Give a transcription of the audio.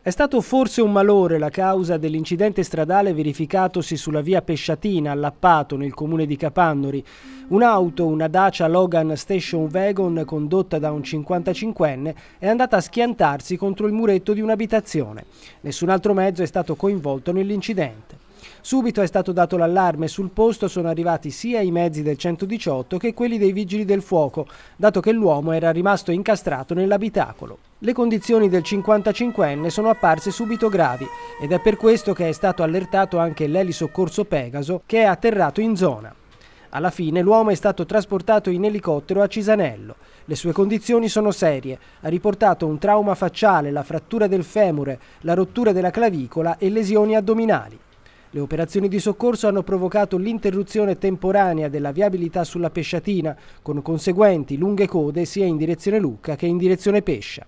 È stato forse un malore la causa dell'incidente stradale verificatosi sulla via Pesciatina all'Appato nel comune di Capannori. Un'auto, una Dacia Logan Station Wagon condotta da un 55enne, è andata a schiantarsi contro il muretto di un'abitazione. Nessun altro mezzo è stato coinvolto nell'incidente. Subito è stato dato l'allarme, e sul posto sono arrivati sia i mezzi del 118 che quelli dei vigili del fuoco, dato che l'uomo era rimasto incastrato nell'abitacolo. Le condizioni del 55enne sono apparse subito gravi ed è per questo che è stato allertato anche l'elisoccorso Pegaso che è atterrato in zona. Alla fine l'uomo è stato trasportato in elicottero a Cisanello. Le sue condizioni sono serie. Ha riportato un trauma facciale, la frattura del femore, la rottura della clavicola e lesioni addominali. Le operazioni di soccorso hanno provocato l'interruzione temporanea della viabilità sulla Pesciatina, con conseguenti lunghe code sia in direzione Lucca che in direzione Pescia.